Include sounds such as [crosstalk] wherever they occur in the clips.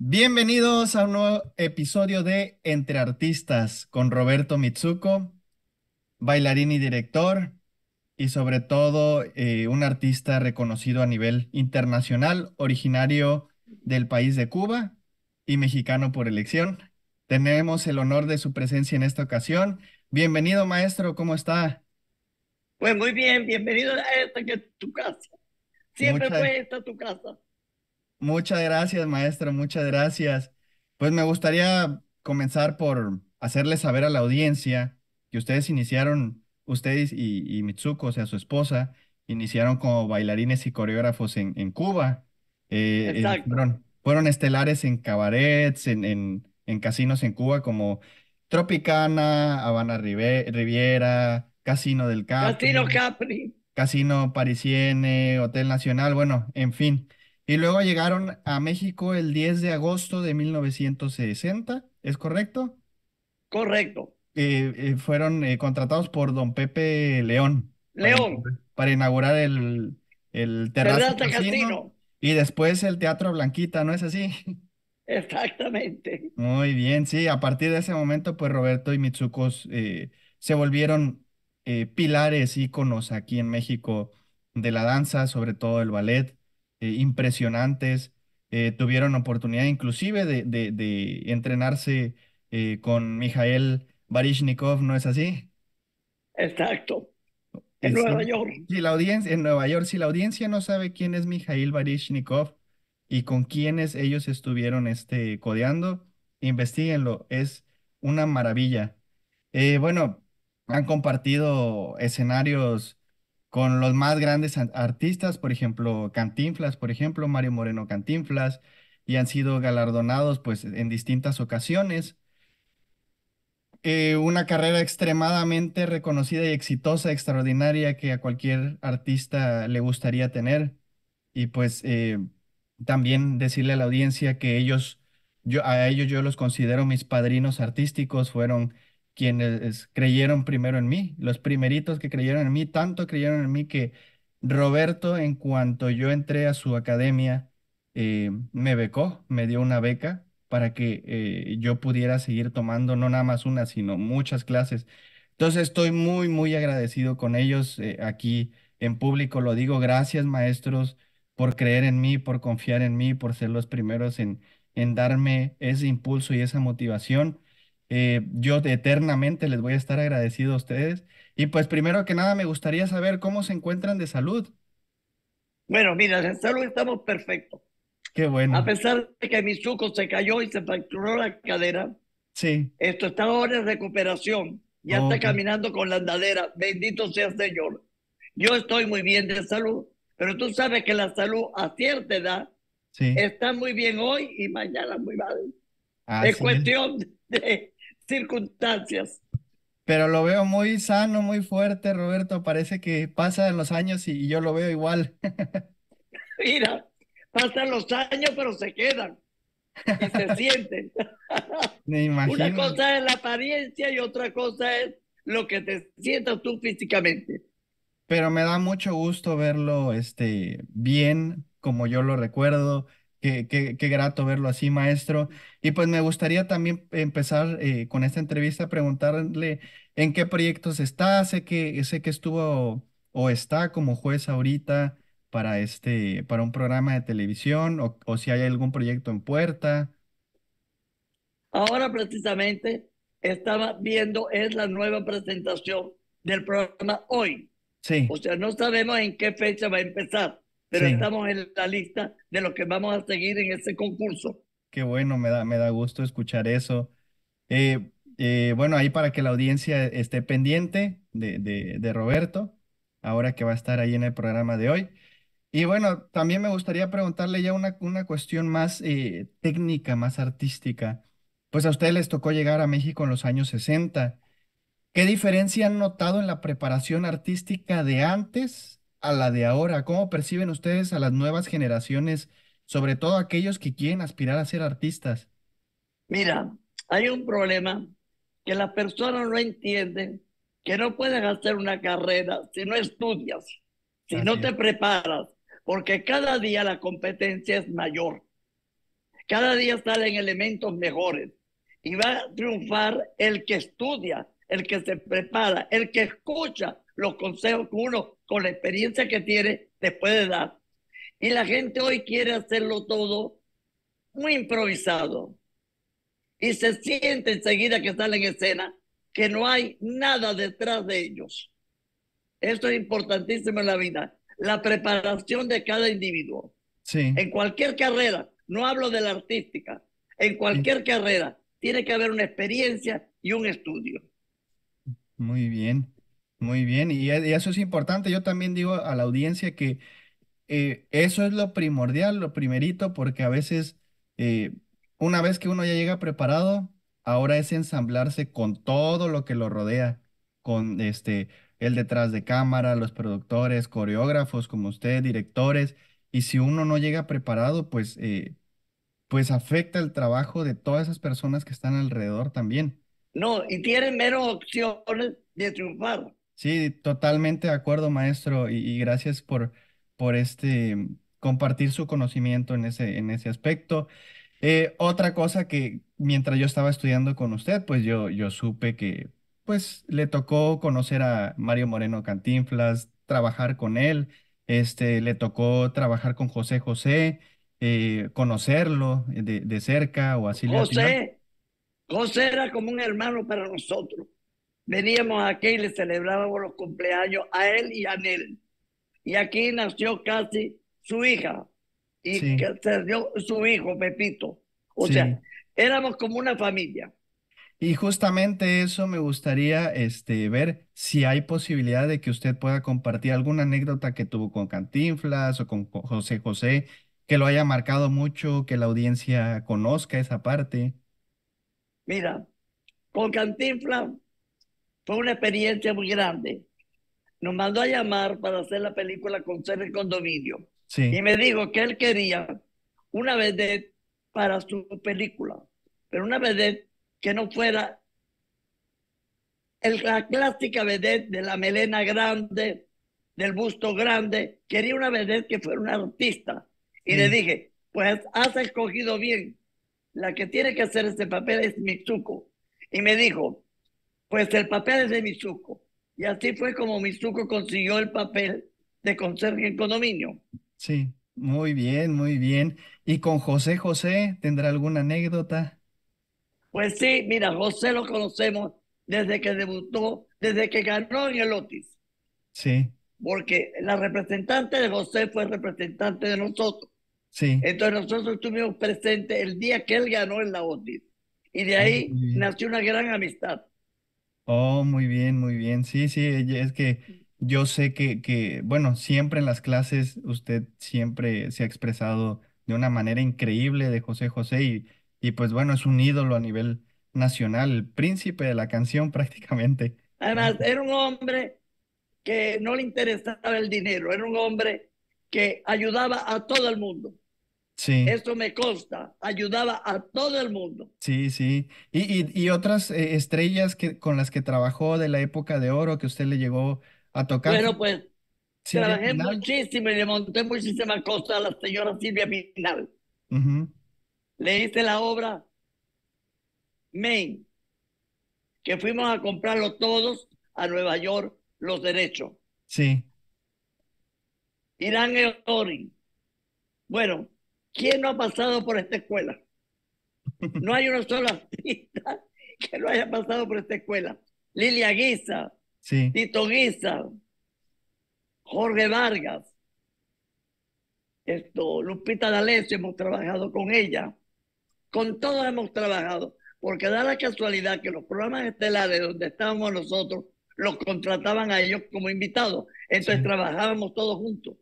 Bienvenidos a un nuevo episodio de Entre Artistas con Roberto Mitsuko, bailarín y director, y sobre todo eh, un artista reconocido a nivel internacional, originario del país de Cuba y mexicano por elección. Tenemos el honor de su presencia en esta ocasión. Bienvenido, maestro, ¿cómo está? Pues muy bien, bienvenido a eh, esta que es tu casa. Siempre fue esta tu casa. Muchas gracias, maestra, muchas gracias. Pues me gustaría comenzar por hacerles saber a la audiencia que ustedes iniciaron, ustedes y, Mitsuko, o sea, su esposa, iniciaron como bailarines y coreógrafos en, en Cuba. Eh, eh, fueron, estelares en cabarets, en, en, casinos en Cuba como Tropicana, Habana Riviera, Casino del Capri. Casino Capri. Casino Parisiene, Hotel Nacional, bueno, en fin. Y luego llegaron a México el 10 de agosto de 1960, ¿es correcto? Correcto. Eh, eh, fueron eh, contratados por don Pepe León. León. Para, inaugurar el, el Terraza Y después el Teatro Blanquita, ¿no es así? [laughs] Exactamente. Muy bien, sí. A partir de ese momento, pues Roberto y Mitsuko se volvieron pilares, íconos aquí en México de la danza, sobre todo el ballet eh, impresionantes, eh, tuvieron oportunidad inclusive de, de, entrenarse eh, con Mijael Barishnikov, ¿no es así? Exacto. En Nueva York. la audiencia, en Nueva York, si la audiencia no sabe quién es Mijail Barishnikov y con quiénes ellos estuvieron este, codeando, investiguenlo, es una maravilla. bueno, han compartido escenarios con los más grandes artistas, por ejemplo, Cantinflas, por ejemplo, Mario Moreno Cantinflas, y han sido galardonados pues en distintas ocasiones. Eh, una carrera extremadamente reconocida y exitosa, extraordinaria, que a cualquier artista le gustaría tener. Y pues eh, también decirle a la audiencia que ellos, yo, a ellos yo los considero mis padrinos artísticos, fueron quienes creyeron primero en mí, los primeritos que creyeron en mí, tanto creyeron en mí que Roberto, en cuanto yo entré a su academia, eh, me becó, me dio una beca para que eh, yo pudiera seguir tomando no nada más una, sino muchas clases. Entonces estoy muy, muy agradecido con ellos eh, aquí en público. Lo digo, gracias maestros por creer en mí, por confiar en mí, por ser los primeros en, en darme ese impulso y esa motivación. Eh, yo eternamente les voy a estar agradecido a ustedes. Y pues primero que nada me gustaría saber cómo se encuentran de salud. Bueno, mira, de salud estamos perfectos. Qué bueno. A pesar de que mi suco se cayó y se fracturó la cadera. Sí. Esto está ahora en recuperación. Ya está caminando con la andadera. Bendito sea Señor. Yo estoy muy bien de salud. Pero tú sabes que la salud a cierta edad sí. está muy bien hoy y mañana muy mal. es cuestión de circunstancias. Pero lo veo muy sano, muy fuerte, Roberto. Parece que pasan los años y yo lo veo igual. [laughs] Mira, pasan los años, pero se quedan y se [laughs] sienten. [laughs] Me Una cosa es la apariencia y otra cosa es lo que te sientas tú físicamente. Pero me da mucho gusto verlo este, bien, como yo lo recuerdo, Qué, grato verlo así, maestro. Y pues me gustaría también empezar eh, con esta entrevista preguntarle en qué proyectos está. Sé que, sé que estuvo o está como juez ahorita para, este, para un programa de televisión o, o si hay algún proyecto en puerta. Ahora precisamente estaba viendo es la nueva presentación del programa hoy. Sí. O sea, no sabemos en qué fecha va a empezar pero estamos en la lista de lo que vamos a seguir en ese concurso. Qué bueno, me da, me da gusto escuchar eso. Eh, eh, bueno, ahí para que la audiencia esté pendiente de, Roberto, ahora que va a estar ahí en el programa de hoy. Y bueno, también me gustaría preguntarle ya una, una cuestión más eh, técnica, más artística. Pues a ustedes les tocó llegar a México en los años 60. ¿Qué diferencia han notado en la preparación artística de antes a la de ahora? ¿Cómo perciben ustedes a las nuevas generaciones, sobre todo aquellos que quieren aspirar a ser artistas? Mira, hay un problema que las personas no entienden que no puedes hacer una carrera si no estudias, si no te preparas, porque cada día la competencia es mayor. Cada día salen elementos mejores y va a triunfar el que estudia, el que se prepara, el que escucha los consejos que uno con la experiencia que tiene te puede dar. Y la gente hoy quiere hacerlo todo muy improvisado. Y se siente enseguida que sale en escena que no hay nada detrás de ellos. Esto es importantísimo en la vida. La preparación de cada individuo. En cualquier carrera, no hablo de la artística, en cualquier carrera tiene que haber una experiencia y un estudio. Muy bien. Muy bien, e, y, eso es importante. Yo también digo a la audiencia que eh, eso es lo primordial, lo primerito, porque a veces, eh, una vez que uno ya llega preparado, ahora es ensamblarse con todo lo que lo rodea, con este, el detrás de cámara, los productores, coreógrafos como usted, directores, y si uno no llega preparado, pues, eh, pues afecta el trabajo de todas esas personas que están alrededor también. No, y tienen menos opciones de triunfar. Sí, totalmente de acuerdo, maestro, y, gracias por, por este mm, compartir su conocimiento en ese, en ese aspecto. Eh, otra cosa que mientras yo estaba estudiando con usted, pues yo, yo supe que pues le tocó conocer a Mario Moreno Cantinflas, trabajar con él, este, le tocó trabajar con José José, eh, conocerlo de, cerca o así. José, José era como un hermano para nosotros. Veníamos aquí y le celebrábamos los cumpleaños a él y a Nel. Y aquí nació casi su hija y se dio su hijo, Pepito. O sea, éramos como una familia. Y justamente eso me gustaría este, ver si hay posibilidad de que usted pueda compartir alguna anécdota que tuvo con Cantinflas o con José José, que lo haya marcado mucho, que la audiencia conozca esa parte. Mira, con Cantinflas fue una experiencia muy grande. Nos mandó a llamar para hacer la película con ser el condominio. Y me dijo que él quería una vedette para su película, pero una vedette que no fuera el, la clásica vedette de la melena grande, del busto grande. Quería una vedette que fuera una artista. Y le mm. dije, pues has escogido bien. La que tiene que hacer este papel es Mitsuko. Y me dijo, pues el papel es de Mizuco. Y así fue como Mizuko consiguió el papel de conserje en condominio. Sí, muy bien, muy bien. ¿Y con José José tendrá alguna anécdota? Pues sí, mira, José lo conocemos desde que debutó, desde que ganó en el Otis. Sí. Porque la representante de José fue representante de nosotros. Sí. Entonces nosotros estuvimos presentes el día que él ganó en la Otis. Y de ah, ahí nació una gran amistad. Oh, muy bien, muy bien. Sí, sí, es que yo sé que, que, bueno, siempre en las clases usted siempre se ha expresado de una manera increíble de José José y, y pues bueno, es un ídolo a nivel nacional, el príncipe de la canción [laughs] prácticamente. Además, era un hombre que no le interesaba el dinero, era un hombre que ayudaba a todo el mundo. Sí. Eso me consta, ayudaba a todo el mundo. Sí, sí. Y, y, otras eh, estrellas que, con las que trabajó de la época de oro que usted le llegó a tocar. Bueno, pues trabajé muchísimo y le monté muchísimas cosas a la señora Silvia Pinal. Le hice la obra Main, que fuimos a comprarlo todos a Nueva York, los derechos. Sí. Irán Eori. Bueno, ¿Quién no ha pasado por esta escuela? No hay una sola artista que no haya pasado por esta escuela. Lilia Guisa, Tito Guisa, Jorge Vargas, esto, Lupita D'Alessio, hemos trabajado con ella. Con todos hemos trabajado, porque da la casualidad que los programas estelares donde estábamos nosotros los contrataban a ellos como invitados. Entonces trabajábamos todos juntos.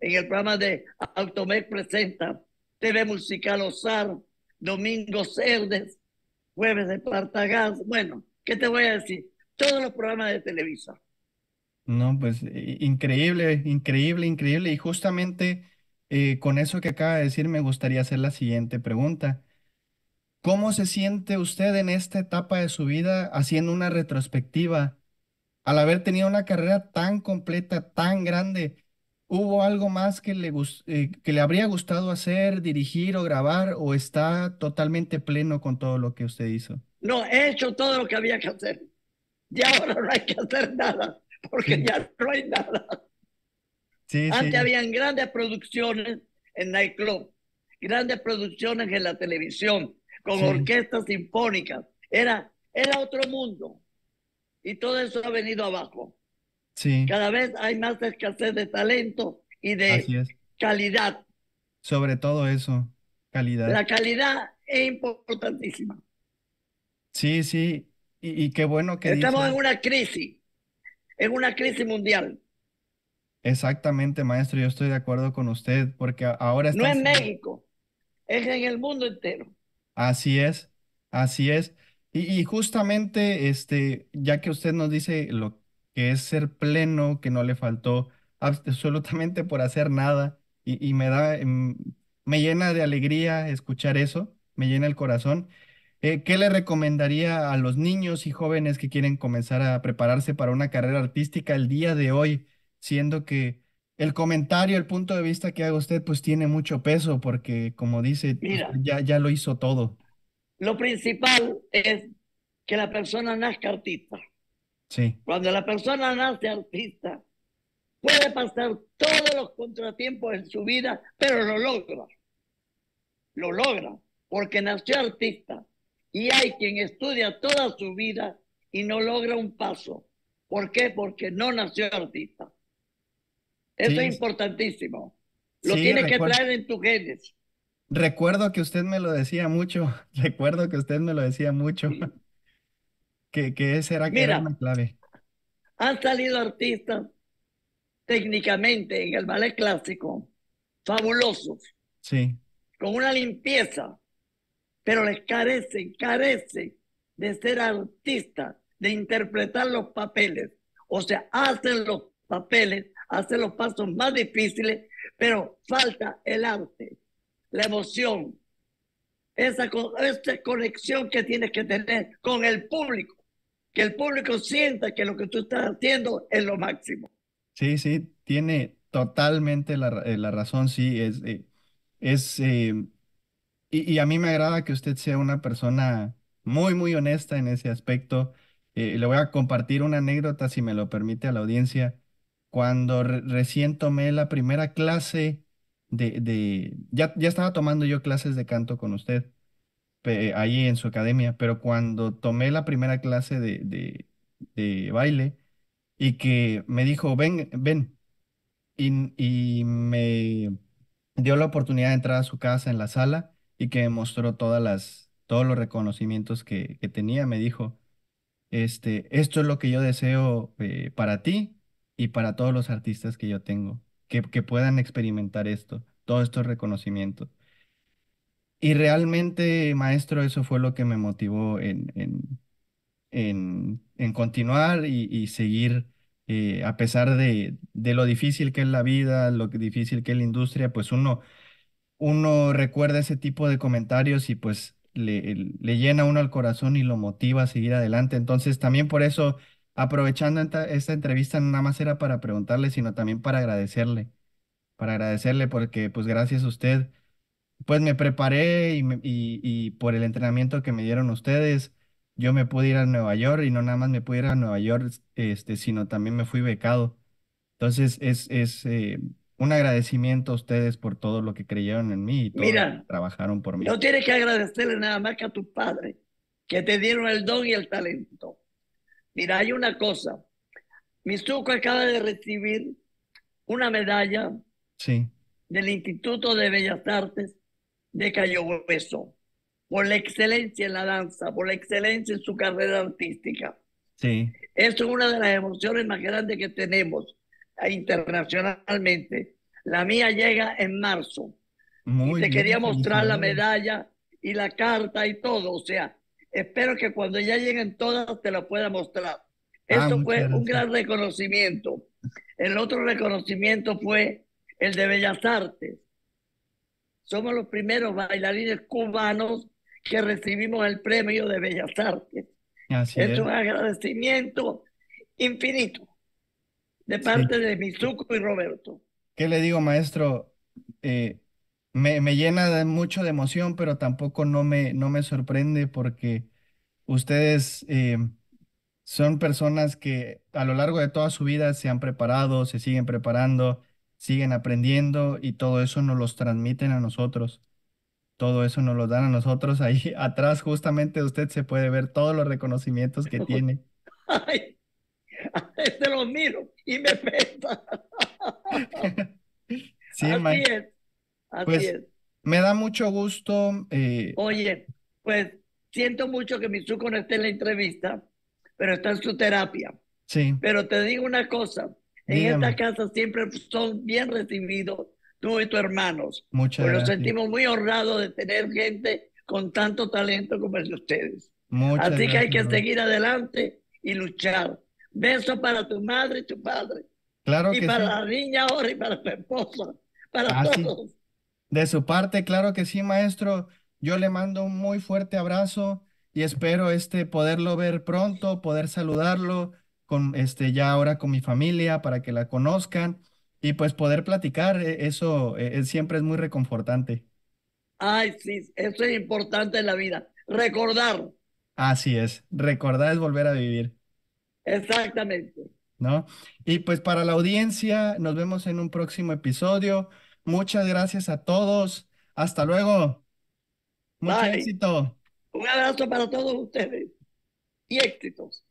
En el programa de Automed Presenta, TV Musical Osar, Domingo Cerdes, Jueves de Partagás. Bueno, ¿qué te voy a decir? Todos los programas de Televisa. No, pues increíble, increíble, increíble. Y justamente eh, con eso que acaba de decir, me gustaría hacer la siguiente pregunta. ¿Cómo se siente usted en esta etapa de su vida haciendo una retrospectiva? Al haber tenido una carrera tan completa, tan grande, ¿Hubo algo más que le, eh, que le habría gustado hacer, dirigir o grabar o está totalmente pleno con todo lo que usted hizo? No, he hecho todo lo que había que hacer. Y ahora no hay que hacer nada, porque ya no hay nada. Sí, Antes habían grandes producciones en nightclub, grandes producciones en la televisión, con orquestas sinfónicas. Era, era otro mundo. Y todo eso ha venido abajo. Cada vez hay más escasez de talento y de calidad. Sobre todo eso, calidad. La calidad es importantísima. Sí, sí. Y, qué bueno que... Estamos en una crisis, en una crisis mundial. Exactamente, maestro, yo estoy de acuerdo con usted, porque ahora No en México, es en el mundo entero. Así es, así es. Y, justamente, este, ya que usted nos dice lo, es ser pleno, que no le faltó absolutamente por hacer nada y, me da, em, me llena de alegría escuchar eso, me llena el corazón. Eh, ¿Qué le recomendaría a los niños y jóvenes que quieren comenzar a prepararse para una carrera artística el día de hoy, siendo que el comentario, el punto de vista que haga usted, pues tiene mucho peso, porque como dice, pues, ya, ya lo hizo todo. Lo principal es que la persona nazca artista. Cuando la persona nace artista, puede pasar todos los contratiempos en su vida, pero lo logra. Lo logra, porque nació artista. Y hay quien estudia toda su vida y no logra un paso. ¿Por qué? Porque no nació artista. Eso es importantísimo. Lo tiene que traer en tus genes. Recuerdo que usted me lo decía mucho. [laughs] Recuerdo que usted me lo decía mucho que, que será que era una clave? Han salido artistas técnicamente en el ballet clásico fabulosos. Sí. Con una limpieza, pero les carece, carece de ser artistas, de interpretar los papeles. O sea, hacen los papeles, hacen los pasos más difíciles, pero falta el arte, la emoción, esa conexión que tienes que tener con el público que el público sienta que lo que tú estás haciendo es lo máximo. Sí, sí, tiene totalmente la, eh, razón, sí, es, eh, es em, y, a mí me agrada que usted sea una persona muy, muy honesta en ese aspecto. Eh, le voy a compartir una anécdota, si me lo permite, a la audiencia. Cuando recién tomé la primera clase de, de ya, ya estaba tomando yo clases de canto con usted Allí en su academia, pero cuando tomé la primera clase de, baile y que me dijo, ven, ven, y, me dio la oportunidad de entrar a su casa en la sala y que me mostró todas las, todos los reconocimientos que, tenía, me dijo, este, esto es lo que yo deseo eh, para ti y para todos los artistas que yo tengo, que, que puedan experimentar esto, todos estos reconocimientos. Y realmente, maestro, eso fue lo que me motivó en, en, continuar y, seguir, eh, a pesar de, lo difícil que es la vida, lo difícil que es la industria, pues uno, uno recuerda ese tipo de comentarios y pues le, le llena uno al corazón y lo motiva a seguir adelante. Entonces, también por eso, aprovechando esta, entrevista, nada más era para preguntarle, sino también para agradecerle, para agradecerle porque pues gracias a usted pues me preparé y, por el entrenamiento que me dieron ustedes, yo me pude ir a Nueva York y no nada más me pude ir a Nueva York, este, sino también me fui becado. Entonces es, eh, un agradecimiento a ustedes por todo lo que creyeron en mí y todo trabajaron por mí. No tienes que agradecerle nada más que a tu padre, que te dieron el don y el talento. Mira, hay una cosa. Mizuko acaba de recibir una medalla sí. del Instituto de Bellas Artes de Cayo Hueso, por la excelencia en la danza, por la excelencia en su carrera artística. Sí. Eso es una de las emociones más grandes que tenemos internacionalmente. La mía llega en marzo. Muy te quería mostrar la medalla y la carta y todo. O sea, espero que cuando ya lleguen todas te la pueda mostrar. Ah, Eso fue un gran reconocimiento. El otro reconocimiento fue el de Bellas Artes. Somos los primeros bailarines cubanos que recibimos el premio de Bellas Artes. es, un agradecimiento infinito de parte de Mizuko y Roberto. ¿Qué le digo, maestro? Eh, me, llena mucho de emoción, pero tampoco no me, no me sorprende porque ustedes eh, son personas que a lo largo de toda su vida se han preparado, se siguen preparando, siguen aprendiendo y todo eso nos los transmiten a nosotros. Todo eso nos lo dan a nosotros. Ahí [laughs] atrás justamente usted se puede ver todos los reconocimientos que [laughs] tiene. Ay, [laughs] este los miro y me así es, así pues, es. Me da mucho gusto. Eh, Oye, pues siento mucho que Mitsuko no esté en la entrevista, pero está en su terapia. Sí. Pero te digo una cosa, en esta casa siempre pues, son bien recibidos tú y tus hermanos. Muchas gracias. Nos sentimos muy honrados de tener gente con tanto talento como el de ustedes. Muchas Así que hay que seguir adelante y luchar. beso para tu madre y tu padre. Claro y para la niña ahora y para tu esposa. Para ah, todos. De su parte, claro que sí, maestro. Yo le mando un muy fuerte abrazo y espero este poderlo ver pronto, poder saludarlo con este ya ahora con mi familia para que la conozcan y pues poder platicar, e, eso e, siempre es muy reconfortante. Ay, sí, eso es importante en la vida, recordar. Así es, recordar es volver a vivir. Exactamente. ¿No? Y pues para la audiencia, nos vemos en un próximo episodio. Muchas gracias a todos. Hasta luego. Mucho éxito. Un abrazo para todos ustedes y éxitos.